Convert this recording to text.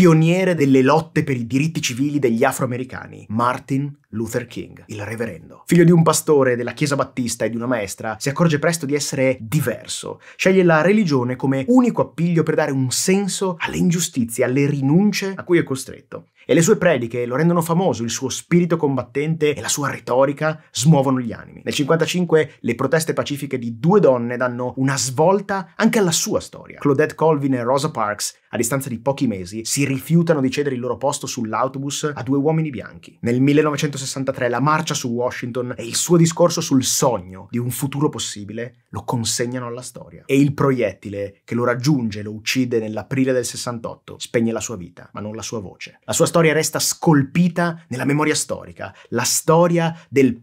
pioniere delle lotte per i diritti civili degli afroamericani, Martin Luther King, il reverendo. Figlio di un pastore della Chiesa Battista e di una maestra, si accorge presto di essere diverso. Sceglie la religione come unico appiglio per dare un senso alle ingiustizie, alle rinunce a cui è costretto. E le sue prediche lo rendono famoso, il suo spirito combattente e la sua retorica smuovono gli animi. Nel 1955 le proteste pacifiche di due donne danno una svolta anche alla sua storia. Claudette Colvin e Rosa Parks, a distanza di pochi mesi, si rifiutano di cedere il loro posto sull'autobus a due uomini bianchi. Nel 1963 la marcia su Washington e il suo discorso sul sogno di un futuro possibile lo consegnano alla storia. E il proiettile che lo raggiunge e lo uccide nell'aprile del 68 spegne la sua vita, ma non la sua voce. La sua storia resta scolpita nella memoria storica, la storia del